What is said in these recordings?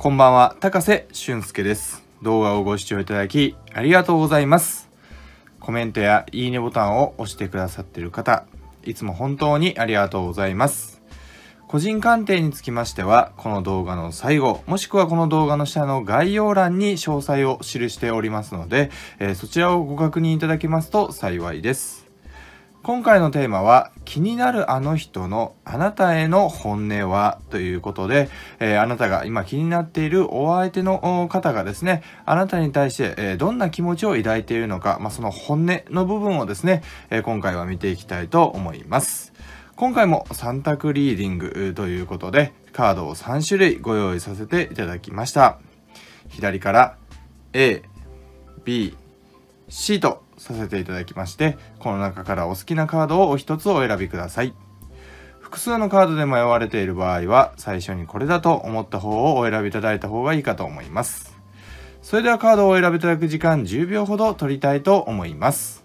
こんばんは、高瀬俊介です。動画をご視聴いただきありがとうございます。コメントやいいねボタンを押してくださっている方、いつも本当にありがとうございます。個人鑑定につきましては、この動画の最後、もしくはこの動画の下の概要欄に詳細を記しておりますので、えー、そちらをご確認いただけますと幸いです。今回のテーマは「気になるあの人のあなたへの本音は?」ということで、えー、あなたが今気になっているお相手の方がですねあなたに対して、えー、どんな気持ちを抱いているのか、まあ、その本音の部分をですね、えー、今回は見ていきたいと思います。今回も3択リーディングということでカードを3種類ご用意させていただきました左から ABC とさせていただきましてこの中からお好きなカードをお一つお選びください複数のカードで迷われている場合は最初にこれだと思った方をお選びいただいた方がいいかと思いますそれではカードをお選びいただく時間10秒ほど取りたいと思います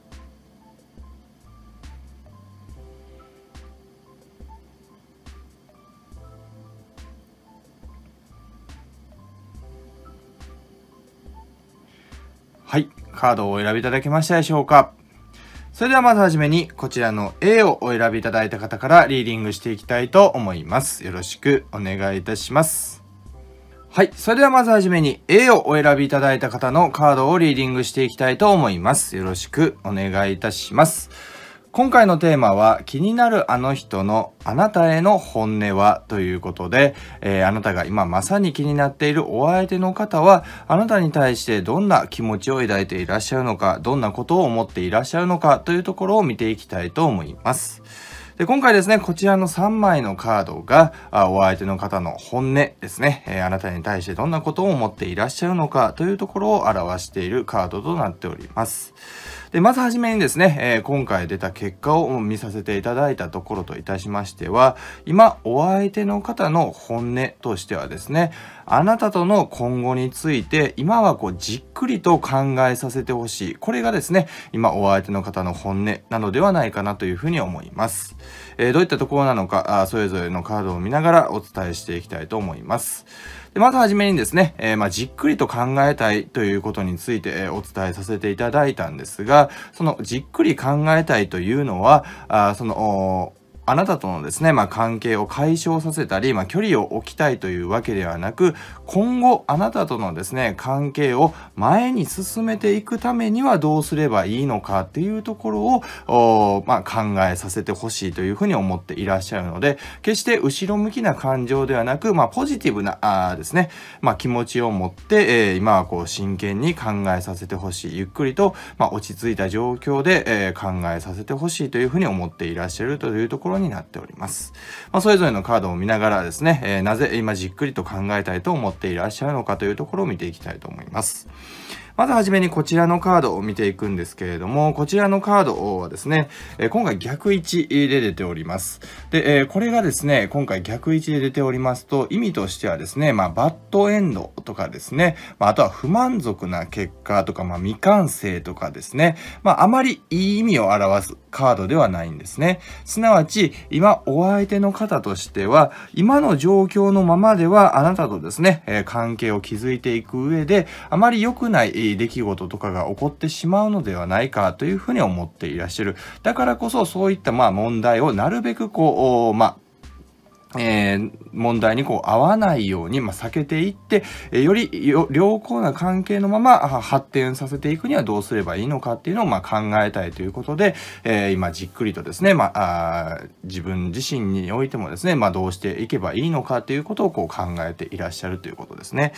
はいカードをお選びいただけましたでしょうかそれではまずはじめにこちらの A をお選びいただいた方からリーディングしていきたいと思います。よろしくお願いいたします。はい。それではまずはじめに A をお選びいただいた方のカードをリーディングしていきたいと思います。よろしくお願いいたします。今回のテーマは気になるあの人のあなたへの本音はということで、えー、あなたが今まさに気になっているお相手の方はあなたに対してどんな気持ちを抱いていらっしゃるのかどんなことを思っていらっしゃるのかというところを見ていきたいと思います。で今回ですね、こちらの3枚のカードが、あお相手の方の本音ですね、えー、あなたに対してどんなことを思っていらっしゃるのかというところを表しているカードとなっております。で、まずはじめにですね、えー、今回出た結果を見させていただいたところといたしましては、今、お相手の方の本音としてはですね、あなたとの今後について、今はこう、じっくりと考えさせてほしい。これがですね、今、お相手の方の本音なのではないかなというふうに思います。えー、どういったところなのか、あそれぞれのカードを見ながらお伝えしていきたいと思います。でまずはじめにですね、えー、まあ、じっくりと考えたいということについて、えお伝えさせていただいたんですが、そのじっくり考えたいというのは、あその、あなたとのですね、まあ、関係を解消させたり、まあ、距離を置きたいというわけではなく、今後あなたとのですね、関係を前に進めていくためにはどうすればいいのかっていうところを、まあ、考えさせてほしいというふうに思っていらっしゃるので、決して後ろ向きな感情ではなく、まあ、ポジティブな、あですね、まあ、気持ちを持って、えー、今はこう真剣に考えさせてほしい。ゆっくりと、まあ、落ち着いた状況で、えー、考えさせてほしいというふうに思っていらっしゃるというところろになっております。まあ、それぞれのカードを見ながらですね、えー、なぜ今じっくりと考えたいと思っていらっしゃるのかというところを見ていきたいと思います。まずはじめにこちらのカードを見ていくんですけれども、こちらのカードはですね、え今回逆位置で出ております。で、えこれがですね、今回逆位置で出ておりますと、意味としてはですね、まあ、バッドエンドとかですね、まあ、あとは不満足な結果とか、まあ、未完成とかですね、まあ、あまりいい意味を表すカードではないんですね。すなわち、今お相手の方としては、今の状況のままではあなたとですね、え関係を築いていく上で、あまり良くないい出来事とかが起こってしまうのではないかというふうに思っていらっしゃる。だからこそそういったまあ問題をなるべくこう、まあ、えー、問題にこう合わないように、まあ、避けていって、えー、より良好な関係のまま発展させていくにはどうすればいいのかっていうのをまあ考えたいということで、えー、今じっくりとですね、まあ、自分自身においてもですね、まあ、どうしていけばいいのかということをこう考えていらっしゃるということですね。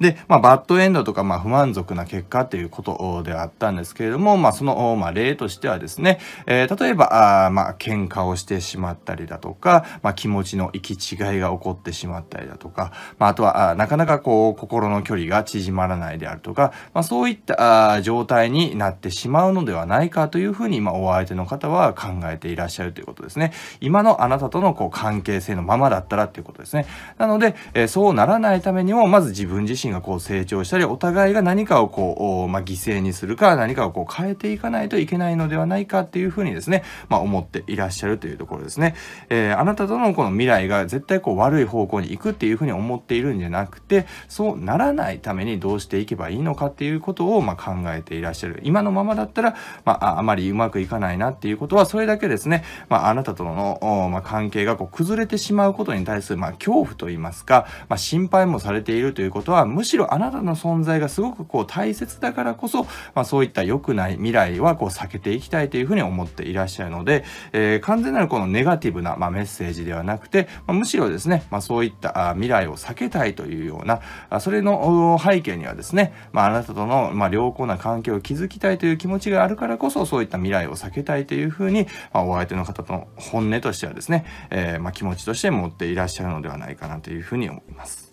で、まあ、バッドエンドとか、まあ、不満足な結果ということであったんですけれども、まあ、その、まあ、例としてはですね、えー、例えば、あまあ、喧嘩をしてしまったりだとか、まあ、気持ちの行き違いが起こってしまったりだとか、まあ、あとはあなかなかこう心の距離が縮まらないであるとか、まあ、そういったあ状態になってしまうのではないかというふうに、まあ、お相手の方は考えていらっしゃるということですね。今のあなたとのこう関係性のままだったらということですね。なので、えー、そうならないためにも、まず自分自身がこう成長したり、お互いが何かをこう、まあ、犠牲にするか、何かをこう変えていかないといけないのではないかっていうふうにですね、まあ、思っていらっしゃるというところですね。えー、あなたとのこの未来が絶対こう悪い方向に行くっていうふうに思っているんじゃなくてそうならないためにどうしていけばいいのかっていうことをま考えていらっしゃる今のままだったら、まあ、あまりうまくいかないなっていうことはそれだけですね、まあ、あなたとの、ま関係がこう崩れてしまうことに対する、ま恐怖といいますか、まあ、心配もされているということはむしろあなたの存在がすごくこう大切だからこそ、まそういった良くない未来はこう避けていきたいというふうに思っていらっしゃるので、えー、完全なるこのネガティブな、まメッセージではなくてまあ、むしろですね、まあ、そういった未来を避けたいというような、それの背景にはですね、まあ、あなたとの、ま良好な関係を築きたいという気持ちがあるからこそ、そういった未来を避けたいというふうに、まお相手の方との本音としてはですね、えー、ま気持ちとして持っていらっしゃるのではないかなというふうに思います。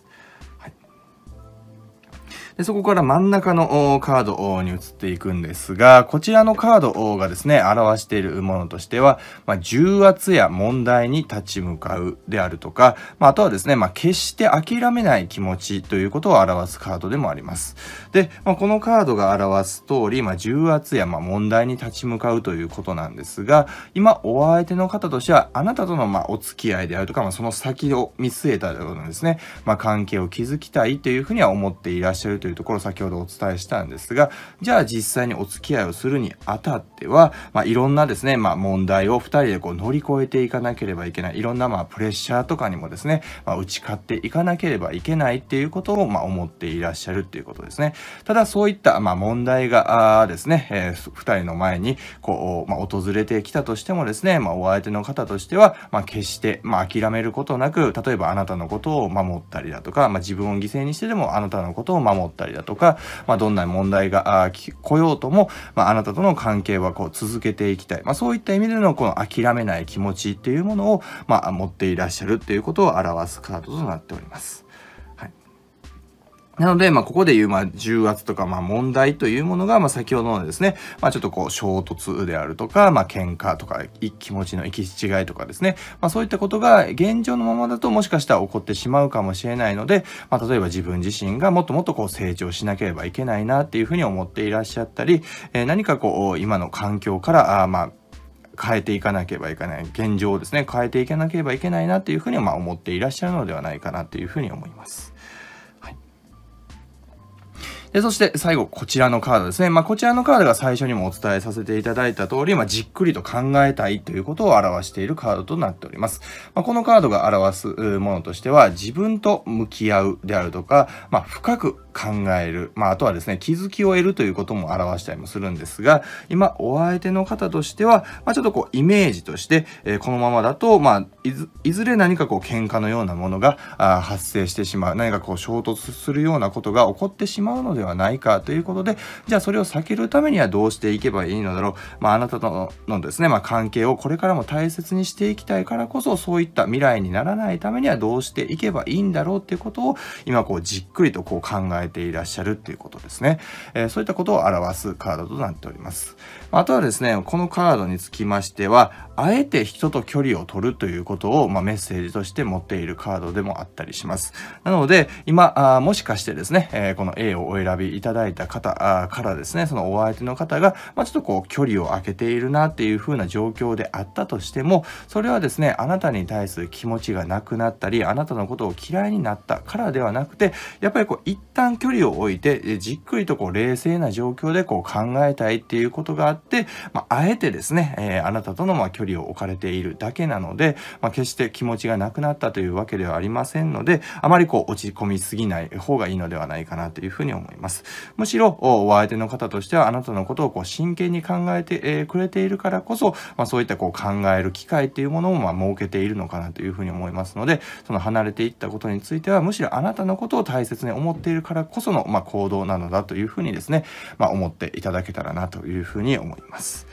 で、そこから真ん中のカードに移っていくんですが、こちらのカードがですね、表しているものとしては、まあ、重圧や問題に立ち向かうであるとか、まあ、あとはですね、まあ、決して諦めない気持ちということを表すカードでもあります。で、まあ、このカードが表す通り、まあ、重圧やまあ問題に立ち向かうということなんですが、今、お相手の方としては、あなたとのまあお付き合いであるとか、まあ、その先を見据えたということなですね。まあ、関係を築きたいというふうには思っていらっしゃるとというところを先ほどお伝えしたんですが、じゃあ実際にお付き合いをするにあたっては、まあ、いろんなですね、まあ、問題を2人でこう乗り越えていかなければいけない、いろんなまあプレッシャーとかにもですね、まあ、打ち勝っていかなければいけないっていうことをま思っていらっしゃるっていうことですね。ただそういったま問題があですね、えー、2人の前にこう、ま訪れてきたとしてもですね、まお相手の方としては、ま決して、ま諦めることなく、例えばあなたのことを守ったりだとか、ま自分を犠牲にしてでもあなたのことを守ってったりだとか、まあ、どんな問題が来ようとも、まあ、あなたとの関係はこう続けていきたい、まあ、そういった意味でのこの諦めない気持ちっていうものを、まあ、持っていらっしゃるっていうことを表すカードとなっております。なので、まあ、ここで言う、まあ、重圧とか、まあ、問題というものが、まあ、先ほどのですね、まあ、ちょっとこう、衝突であるとか、まあ、喧嘩とか、気持ちの行き違いとかですね、まあ、そういったことが現状のままだともしかしたら起こってしまうかもしれないので、まあ、例えば自分自身がもっともっとこう、成長しなければいけないなっていうふうに思っていらっしゃったり、えー、何かこう、今の環境から、あまあ、変えていかなければいけない現状をですね変えていかなければいけないなっていうふうにまあ思っていらっしゃるのではないかなというふうに思います。で、そして最後、こちらのカードですね。まあ、こちらのカードが最初にもお伝えさせていただいた通り、まあ、じっくりと考えたいということを表しているカードとなっております。まあ、このカードが表すものとしては、自分と向き合うであるとか、まあ、深く考える、まあ、あとはですね、気づきを得るということも表したりもするんですが、今、お相手の方としては、まあ、ちょっとこう、イメージとして、えー、このままだと、まあ、いずいずれ何かこう、喧嘩のようなものがあ発生してしまう、何かこう、衝突するようなことが起こってしまうのではないかということで、じゃあそれを避けるためにはどうしていけばいいのだろう、まあ、あなたとのですね、まあ、関係をこれからも大切にしていきたいからこそ、そういった未来にならないためにはどうしていけばいいんだろうっていうことを、今こう、じっくりとこう考ええていらっしゃるっていうことですね。えー、そういったことを表すカードとなっております。あとはですね、このカードにつきましては、あえて人と距離を取るということを、まあ、メッセージとして持っているカードでもあったりします。なので、今、あもしかしてですね、えー、この A をお選びいただいた方からですね、そのお相手の方が、まあ、ちょっとこう、距離を空けているなっていう風な状況であったとしても、それはですね、あなたに対する気持ちがなくなったり、あなたのことを嫌いになったからではなくて、やっぱりこう、一旦距離を置いて、じっくりとこう冷静な状況でこう考えたいっていうことがあって、まあ、あえてですね、えー、あなたとのま距離を置かれているだけなので、まあ、決して気持ちがなくなったというわけではありませんので、あまりこう落ち込みすぎない方がいいのではないかなというふうに思います。むしろ、お相手の方としてはあなたのことをこう真剣に考えて、くれているからこそ、まあ、そういったこう考える機会っていうものもま設けているのかなというふうに思いますので、その離れていったことについては、むしろあなたのことを大切に思っているからからこその、まあ、行動なのだというふうにですね、まあ、思っていただけたらなというふうに思います。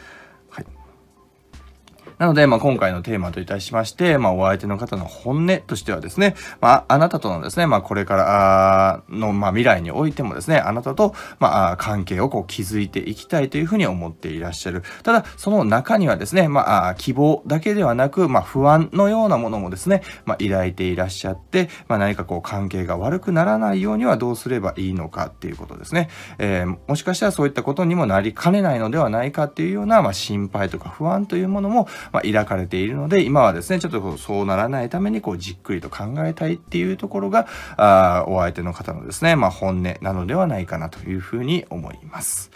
なので、まあ、今回のテーマといたしまして、まあ、お相手の方の本音としてはですね、まあ、あなたとのですね、まあ、これからの、まあ、未来においてもですね、あなたと、まあ、関係をこう築いていきたいというふうに思っていらっしゃる。ただ、その中にはですね、まあ、希望だけではなく、まあ、不安のようなものもですね、まあ、抱いていらっしゃって、まあ、何かこう、関係が悪くならないようにはどうすればいいのかっていうことですね。えー、もしかしたらそういったことにもなりかねないのではないかっていうような、まあ、心配とか不安というものも、ま抱かれているので、今はですね、ちょっとそうならないためにこうじっくりと考えたいっていうところが、あお相手の方のですね、まあ、本音なのではないかなというふうに思います。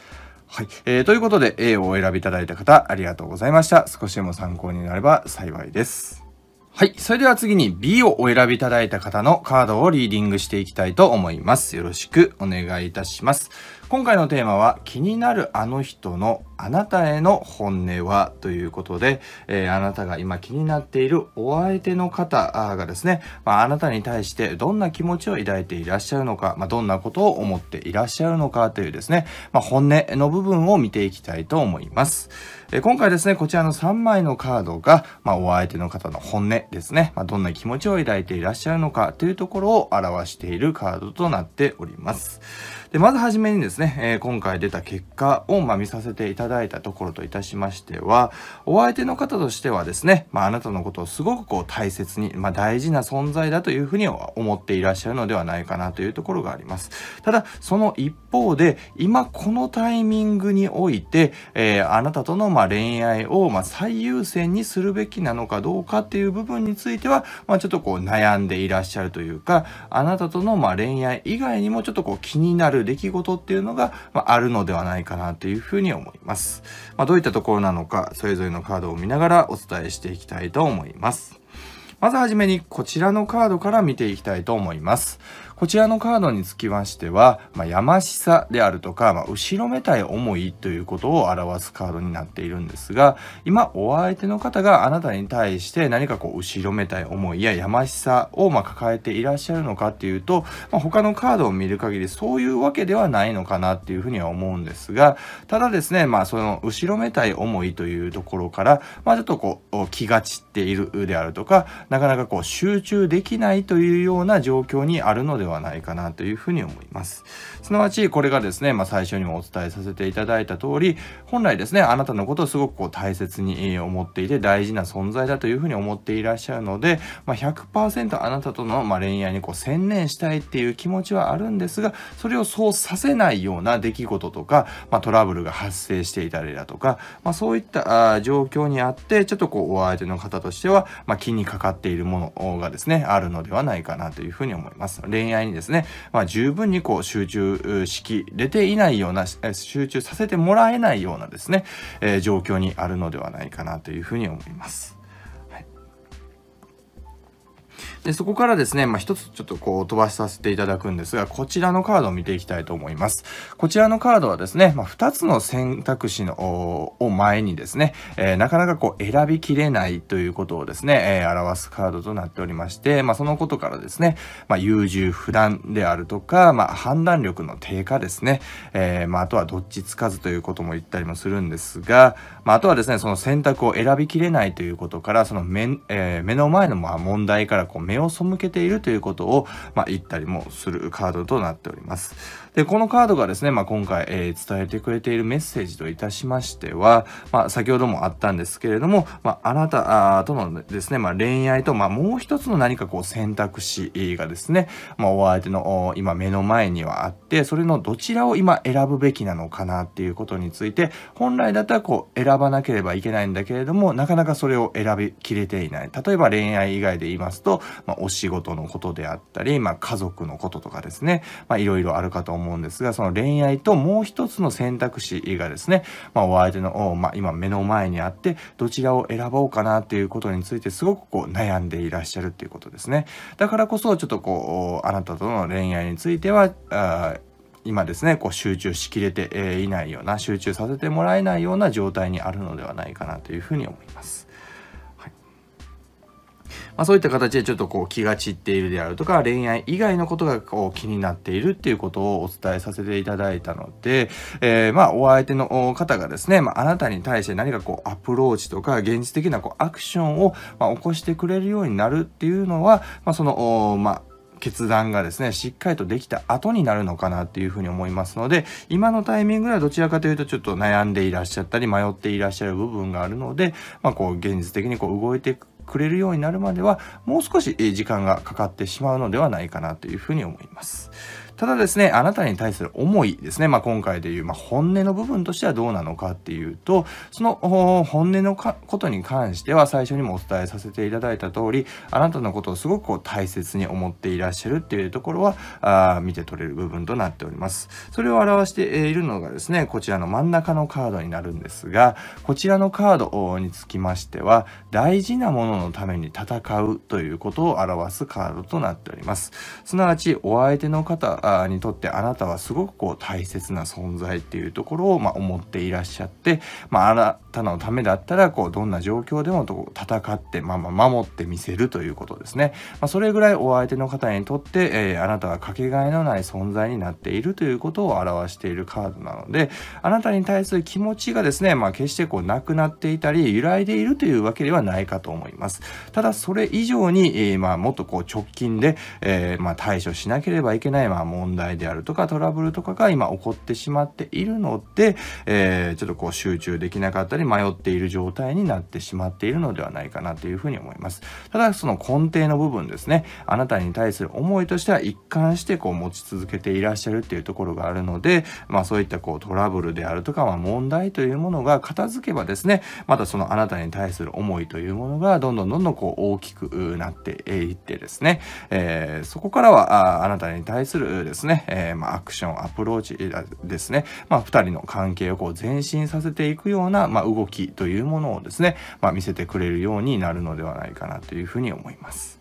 はい。えー、ということで、A をお選びいただいた方、ありがとうございました。少しでも参考になれば幸いです。はい。それでは次に B をお選びいただいた方のカードをリーディングしていきたいと思います。よろしくお願いいたします。今回のテーマは気になるあの人のあなたへの本音はということで、えー、あなたが今気になっているお相手の方がですね、まあ、あなたに対してどんな気持ちを抱いていらっしゃるのか、まあ、どんなことを思っていらっしゃるのかというですね、まあ、本音の部分を見ていきたいと思います。えー、今回ですね、こちらの3枚のカードが、まあ、お相手の方の本音ですね、まあ、どんな気持ちを抱いていらっしゃるのかというところを表しているカードとなっております。でまずはじめにですね、えー、今回出た結果を、ま見させていただただいたところといたしましては、お相手の方としてはですね、まあ、あなたのことをすごくこう大切に、まあ、大事な存在だというふうには思っていらっしゃるのではないかなというところがあります。ただ、その一方で、今このタイミングにおいて、えー、あなたとのま恋愛をま最優先にするべきなのかどうかっていう部分については、まあ、ちょっとこう悩んでいらっしゃるというか、あなたとのま恋愛以外にもちょっとこう気になる出来事っていうのが、まあるのではないかなというふうに思います。。まあ、どういったところなのか、それぞれのカードを見ながらお伝えしていきたいと思います。まずはじめにこちらのカードから見ていきたいと思います。こちらのカードにつきましては、まあ、やましさであるとか、まあ、後ろめたい思いということを表すカードになっているんですが、今、お相手の方があなたに対して何かこう、後ろめたい思いややましさをま抱えていらっしゃるのかっていうと、まあ、他のカードを見る限りそういうわけではないのかなっていうふうには思うんですが、ただですね、まあ、その後ろめたい思いというところから、まあ、ちょっとこう、気が散っているであるとか、なかなかこう、集中できないというような状況にあるのでははないかなというふうに思います。すなわち、これがですね、まあ、最初にもお伝えさせていただいた通り、本来ですね、あなたのことをすごくこう大切に思っていて、大事な存在だというふうに思っていらっしゃるので、まあ、100%あなたとのま恋愛にこう専念したいっていう気持ちはあるんですが、それをそうさせないような出来事とか、まあ、トラブルが発生していたりだとか、まあ、そういった状況にあって、ちょっとこう、お相手の方としては、ま気にかかっているものがですね、あるのではないかなというふうに思います。恋愛合にですね、まあ、十分にこう集中しきれていないような、集中させてもらえないようなですね、えー、状況にあるのではないかなというふうに思います。でそこからですね、まあ、一つちょっとこう飛ばしさせていただくんですが、こちらのカードを見ていきたいと思います。こちらのカードはですね、まあ、2つの選択肢のを前にですね、えー、なかなかこう選びきれないということをですね、えー、表すカードとなっておりまして、まあ、そのことからですね、まあ、優柔不断であるとか、まあ、判断力の低下ですね、えー、まあ、あとはどっちつかずということも言ったりもするんですが、まあ、あとはですね、その選択を選びきれないということから、その目,、えー、目の前のまあ問題からこう目を背けているということを、まあ、言ったりもするカードとなっております。で、このカードがですね、まあ、今回、えー、伝えてくれているメッセージといたしましては、まあ、先ほどもあったんですけれども、まあ、あなたとのですね、まあ、恋愛と、まあ、もう一つの何かこう選択肢がですね、まあ、お相手の今目の前にはあって、それのどちらを今選ぶべきなのかなっていうことについて、本来だったらこう選ばなければいけないんだけれども、なかなかそれを選びきれていない。例えば恋愛以外で言いますと、まあ、お仕事のことであったり、まあ、家族のこととかですね、まあ、いろいろあるかと思います。思うんですが、その恋愛ともう一つの選択肢がですね、まあ、お相手の、まあ、今目の前にあって、どちらを選ぼうかなっていうことについてすごくこう悩んでいらっしゃるっていうことですね。だからこそ、ちょっとこう、あなたとの恋愛については、あ今ですねこう集中しきれていないような集中させてもらえないような状態にあるのではないかなというふうに思います。まあ、そういった形でちょっとこう気が散っているであるとか恋愛以外のことがこう気になっているっていうことをお伝えさせていただいたので、えー、まあお相手の方がですね、まあ、あなたに対して何かこうアプローチとか現実的なこうアクションをま起こしてくれるようになるっていうのは、まあ、そのまあ決断がですね、しっかりとできた後になるのかなっていうふうに思いますので、今のタイミングではどちらかというとちょっと悩んでいらっしゃったり、迷っていらっしゃる部分があるので、まあこう現実的にこう動いていくくれるようになるまではもう少し時間がかかってしまうのではないかなというふうに思います。ただですね、あなたに対する思いですね、まあ、今回でいう、まあ、本音の部分としてはどうなのかっていうと、その本音のことに関しては最初にもお伝えさせていただいた通り、あなたのことをすごくこう大切に思っていらっしゃるっていうところは、あ見て取れる部分となっております。それを表しているのがですね、こちらの真ん中のカードになるんですが、こちらのカードにつきましては、大事なもののために戦うということを表すカードとなっております。すなわち、お相手の方、にとってあなたはすごくこう大切な存在っていうところをまあ思っていらっしゃって、まあ、あなたのためだったらこうどんな状況でもと戦ってまあまあ守ってみせるということですね、まあ、それぐらいお相手の方にとって、えー、あなたはかけがえのない存在になっているということを表しているカードなのであなたに対する気持ちがですね、まあ、決してこうなくなっていたり揺らいでいるというわけではないかと思いますただそれ以上に、えー、まもっとこう直近で、えー、ま対処しなければいけない、まあ、問問題であるとかトラブルとかが今起こってしまっているので、えー、ちょっとこう集中できなかったり迷っている状態になってしまっているのではないかなというふうに思います。ただその根底の部分ですね、あなたに対する思いとしては一貫してこう持ち続けていらっしゃるっていうところがあるので、まあそういったこうトラブルであるとか、まあ問題というものが片付けばですね、またそのあなたに対する思いというものがどんどんどんどんこう大きくなっていってですね、えー、そこからはああなたに対するですね、えー、まあ、アクション、アプローチですね、まあ、2人の関係をこう前進させていくような、まあ、動きというものをですね、ま見せてくれるようになるのではないかなというふうに思います。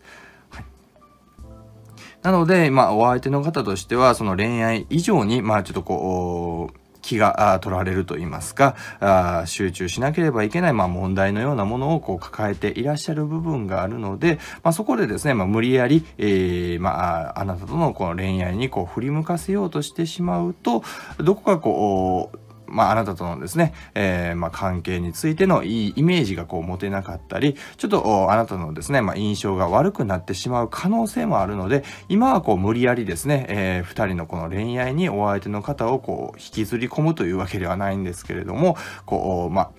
なので、まあ、お相手の方としては、その恋愛以上に、まあ、ちょっとこう、気が取られると言いますかあ集中しなければいけない、まあ、問題のようなものをこう抱えていらっしゃる部分があるので、まあ、そこでですね、まあ、無理やり、えー、まあ、あなたとのこの恋愛にこう振り向かせようとしてしまうとどこかこうまあ、あなたとのですね、えー、まあ、関係についてのいいイメージがこう持てなかったり、ちょっとあなたのですね、まあ、印象が悪くなってしまう可能性もあるので、今はこう無理やりですね、えー、2人のこの恋愛にお相手の方をこう引きずり込むというわけではないんですけれども、こう、まあ、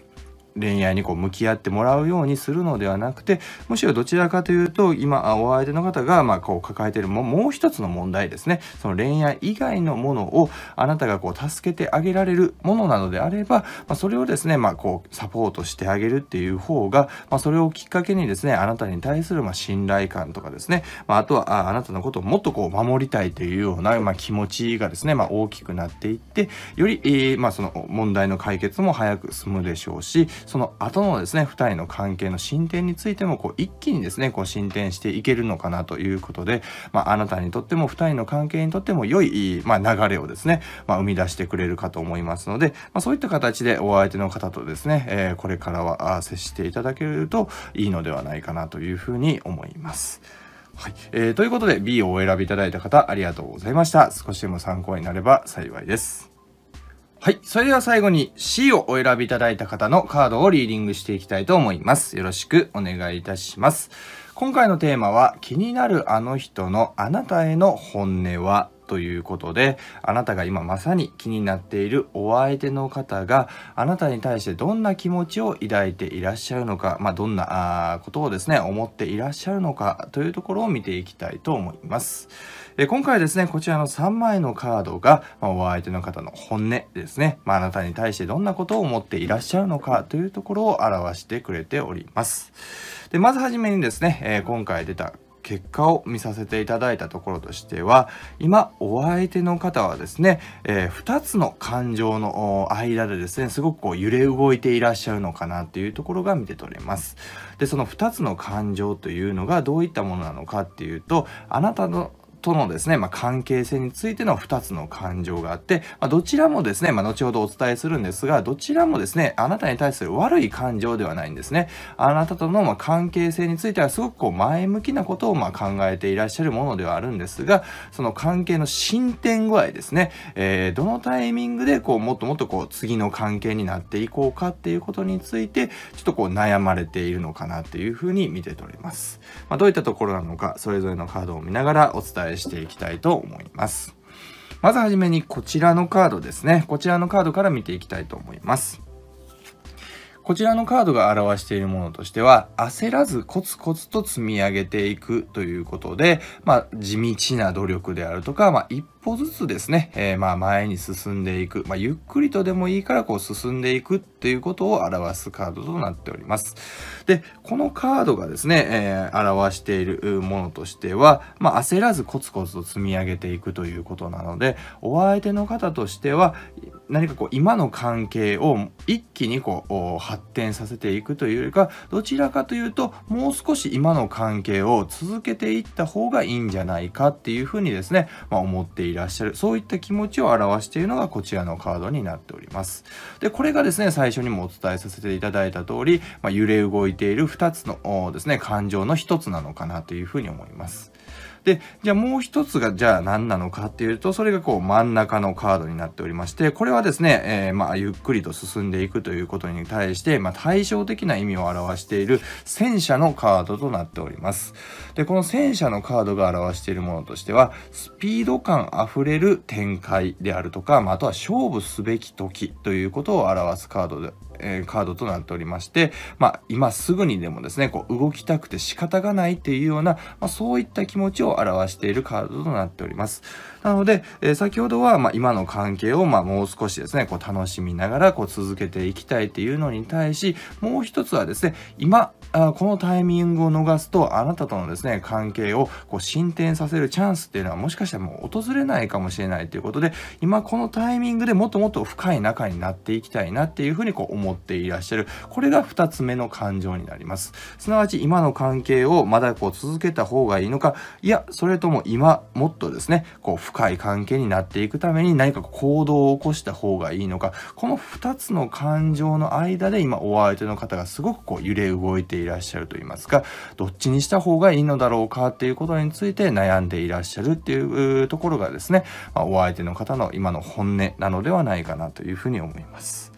恋愛にこう向き合ってもらうようにするのではなくてむしろどちらかというと今お相手の方がまこう抱えているももう一つの問題ですねその恋愛以外のものをあなたがこう助けてあげられるものなのであれば、まあ、それをですね、まあ、こうサポートしてあげるっていう方が、まあ、それをきっかけにですねあなたに対するま信頼感とかですね、まあ、とはああなたのことをもっとこう守りたいというような、ま気持ちがですね、ま大きくなっていってより、えー、まその問題の解決も早く進むでしょうしその後のですね2人の関係の進展についてもこう一気にですねこう進展していけるのかなということで、まあ、あなたにとっても2人の関係にとっても良い、まあ、流れをですね、まあ、生み出してくれるかと思いますので、まそういった形でお相手の方とですね、えー、これからは接していただけるといいのではないかなというふうに思います。はい。えー、ということで B をお選びいただいた方ありがとうございました。少しでも参考になれば幸いです。はい。それでは最後に C をお選びいただいた方のカードをリーディングしていきたいと思います。よろしくお願いいたします。今回のテーマは気になるあの人のあなたへの本音はということであなたが今まさに気になっているお相手の方があなたに対してどんな気持ちを抱いていらっしゃるのか、まあ、どんなことをですね思っていらっしゃるのかというところを見ていきたいと思います。え今回ですねこちらの3枚のカードが、まあ、お相手の方の本音ですね、まあ、あなたに対してどんなことを思っていらっしゃるのかというところを表してくれております。でまずはじめにですね、え今回出た結果を見させていただいたところとしては今お相手の方はですね、えー、2つの感情の間でですねすごくこう揺れ動いていらっしゃるのかなっていうところが見て取れますでその2つの感情というのがどういったものなのかっていうとあなたのとのですね、まあ、関係性についての2つの感情があって、まあ、どちらもですね、まあ、後ほどお伝えするんですが、どちらもですね、あなたに対する悪い感情ではないんですね。あなたとのま関係性についてはすごくこう前向きなことをま考えていらっしゃるものではあるんですが、その関係の進展具合ですね、えー、どのタイミングでこうもっともっとこう次の関係になっていこうかっていうことについて、ちょっとこう悩まれているのかなっていうふうに見て取れます。まどういったところなのか、それぞれのカードを見ながらお伝え伝えしていきたいと思います。まずはじめにこちらのカードですね。こちらのカードから見ていきたいと思います。こちらのカードが表しているものとしては、焦らずコツコツと積み上げていくということで、まあ、地道な努力であるとか、まあ、一歩ずつですね、えー、まあ前に進んでいく、まあ、ゆっくりとでもいいからこう進んでいくっていうことを表すカードとなっております。で、このカードがですね、えー、表しているものとしては、まあ、焦らずコツコツと積み上げていくということなので、お相手の方としては、何かこう今の関係を一気にこう発展させていくというよりか、どちらかというと、もう少し今の関係を続けていった方がいいんじゃないかっていうふうにですね、まあ、思っていらっしゃるそういった気持ちを表しているのがこちらのカードになっておりますでこれがですね最初にもお伝えさせていただいた通り、まあ、揺れ動いている2つのですね感情の1つなのかなというふうに思いますで、じゃあもう一つが、じゃあ何なのかっていうと、それがこう真ん中のカードになっておりまして、これはですね、えー、まあ、ゆっくりと進んでいくということに対して、まあ、対照的な意味を表している戦車のカードとなっております。で、この戦車のカードが表しているものとしては、スピード感あふれる展開であるとか、まあ、あとは勝負すべき時ということを表すカードでえー、カードとなっておりまして、まあ、今すぐにでもですね、こう動きたくて仕方がないっていうような、まあ、そういった気持ちを表しているカードとなっております。なので、えー、先ほどは、まあ、今の関係を、まあ、もう少しですね、こう楽しみながらこう続けていきたいっていうのに対し、もう一つはですね、今、あこのタイミングを逃すと、あなたとのですね、関係をこう進展させるチャンスっていうのはもしかしたらもう訪れないかもしれないということで、今このタイミングでもっともっと深い仲になっていきたいなっていうふうにこう思思っていらっしゃる。これが2つ目の感情になります。すなわち今の関係をまだこう続けた方がいいのか、いや、それとも今もっとですね、こう深い関係になっていくために何か行動を起こした方がいいのか、この2つの感情の間で今お相手の方がすごくこう揺れ動いていらっしゃると言いますか、どっちにした方がいいのだろうかっていうことについて悩んでいらっしゃるっていうところがですね、まあ、お相手の方の今の本音なのではないかなというふうに思います。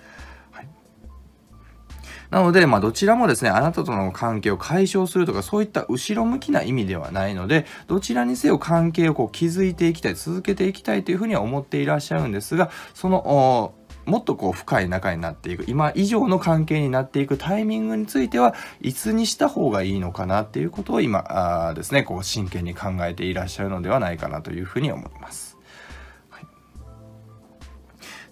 なので、まあ、どちらもですね、あなたとの関係を解消するとか、そういった後ろ向きな意味ではないので、どちらにせよ関係をこう築いていきたい、続けていきたいというふうには思っていらっしゃるんですが、その、もっとこう深い仲になっていく今以上の関係になっていくタイミングについてはいつにした方がいいのかなっていうことを今あですねこう真剣に考えていらっしゃるのではないかなというふうに思います。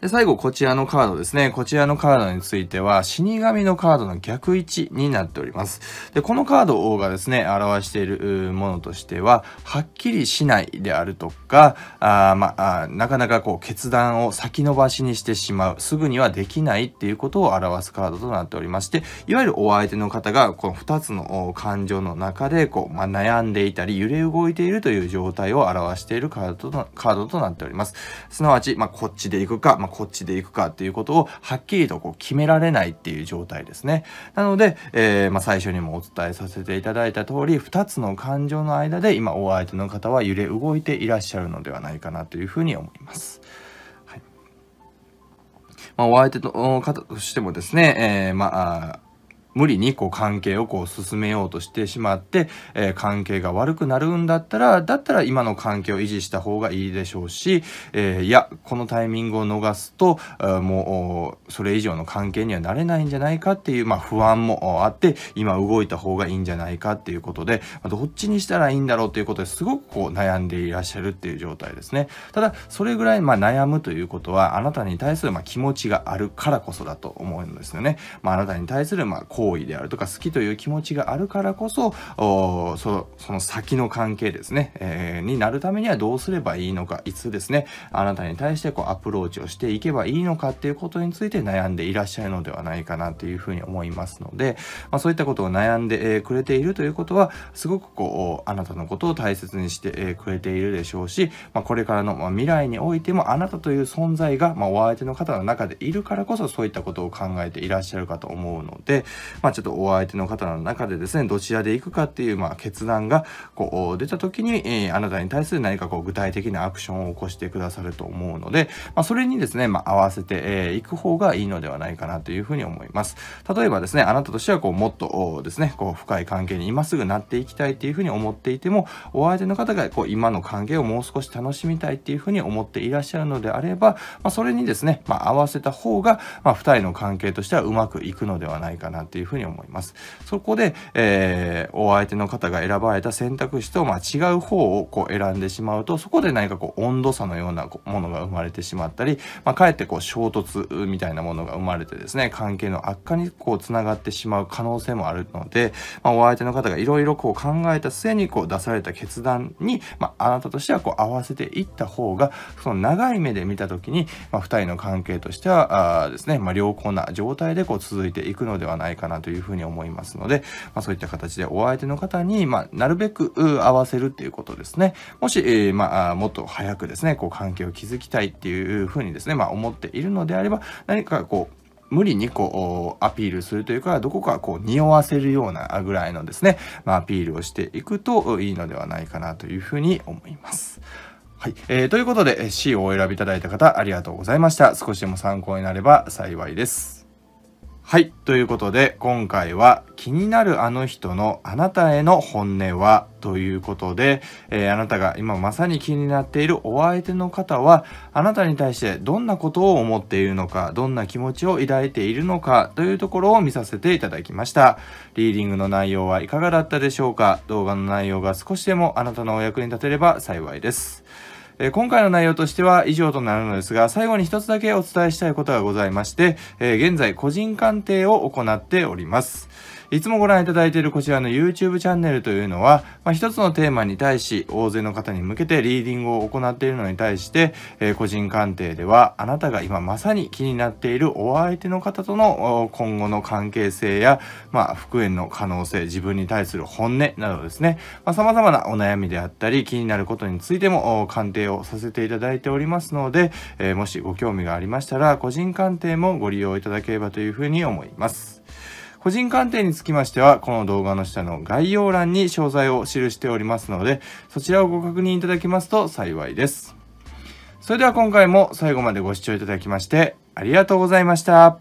で、最後、こちらのカードですね。こちらのカードについては、死神のカードの逆位置になっております。で、このカードがですね、表しているものとしては、はっきりしないであるとか、あまあ、なかなかこう、決断を先延ばしにしてしまう、すぐにはできないっていうことを表すカードとなっておりまして、いわゆるお相手の方が、この2つの感情の中で、こう、まあ、悩んでいたり、揺れ動いているという状態を表しているカードとカードとなっております。すなわち、まあ、こっちで行くか、まあ、こっちで行くかっていうことをはっきりとこう決められないっていう状態ですね。なので、えー、まあ、最初にもお伝えさせていただいた通り2つの感情の間で今お相手の方は揺れ動いていらっしゃるのではないかなというふうに思います。はいまあ、お相手の方としてもですね、えー、まあ無理にこう関係をこう進めようとしてしまって、えー、関係が悪くなるんだったら、だったら今の関係を維持した方がいいでしょうし、えー、いや、このタイミングを逃すと、もう、それ以上の関係にはなれないんじゃないかっていう、まあ不安もあって、今動いた方がいいんじゃないかっていうことで、どっちにしたらいいんだろうということですごくこう悩んでいらっしゃるっていう状態ですね。ただ、それぐらいまあ悩むということは、あなたに対するまあ気持ちがあるからこそだと思うんですよね。まああなたに対するまあ行為であるとか好きという気持ちがあるからこそその先の関係ですね、えー、になるためにはどうすればいいのかいつですねあなたに対してこうアプローチをしていけばいいのかっていうことについて悩んでいらっしゃるのではないかなというふうに思いますので、まあ、そういったことを悩んで、くれているということはすごくこうあなたのことを大切にして、くれているでしょうし、まあ、これからの、未来においてもあなたという存在が、まあ、お相手の方の中でいるからこそそういったことを考えていらっしゃるかと思うので、まあ、ちょっとお相手の方の中でですね、どちらで行くかっていう、まあ、決断がこう出た時に、えー、あなたに対する何かこう具体的なアクションを起こしてくださると思うので、まあ、それにですね、まあ、合わせてい、えー、く方がいいのではないかなというふうに思います。例えばですね、あなたとしてはこうもっとですね、こう深い関係に今すぐなっていきたいっていうふうに思っていても、お相手の方がこう今の関係をもう少し楽しみたいっていうふうに思っていらっしゃるのであれば、まあ、それにですね、まあ、合わせた方が、まあ、2人の関係としてはうまくいくのではないかなっていうふうに思います。そこで、えー、お相手の方が選ばれた選択肢と、まあ、違う方をこう選んでしまうと、そこで何かこう温度差のようなものが生まれてしまったり、まあ、かえってこう衝突みたいなものが生まれてですね、関係の悪化にこうつながってしまう可能性もあるので、まあ、お相手の方がいろいろこう考えた末にこう出された決断に、まあ、あなたとしてはこう合わせていった方が、その長い目で見た時に、まあ、2人の関係としてはあですね、まあ、良好な状態でこう続いていくのではないかなかなというふうに思いますので、まあ、そういった形でお相手の方に、まあ、なるべく合わせるっていうことですね。もし、えー、まあ、もっと早くですね、こう関係を築きたいっていうふうにですね、まあ、思っているのであれば、何かこう、無理にこうアピールするというかどこかこう匂わせるようなぐらいのですね、まあ、アピールをしていくといいのではないかなというふうに思います。はい。えー、ということで C をお選びいただいた方ありがとうございました。少しでも参考になれば幸いです。はい。ということで、今回は気になるあの人のあなたへの本音はということで、えー、あなたが今まさに気になっているお相手の方は、あなたに対してどんなことを思っているのか、どんな気持ちを抱いているのかというところを見させていただきました。リーディングの内容はいかがだったでしょうか動画の内容が少しでもあなたのお役に立てれば幸いです。え今回の内容としては以上となるのですが、最後に一つだけお伝えしたいことがございまして、え現在個人鑑定を行っております。いつもご覧いただいているこちらの YouTube チャンネルというのは、まあ、一つのテーマに対し、大勢の方に向けてリーディングを行っているのに対して、えー、個人鑑定では、あなたが今まさに気になっているお相手の方との今後の関係性や、まあ、復縁の可能性、自分に対する本音などですね、まあ、様々なお悩みであったり、気になることについても鑑定をさせていただいておりますので、えー、もしご興味がありましたら、個人鑑定もご利用いただければというふうに思います。個人鑑定につきましては、この動画の下の概要欄に詳細を記しておりますので、そちらをご確認いただきますと幸いです。それでは今回も最後までご視聴いただきまして、ありがとうございました。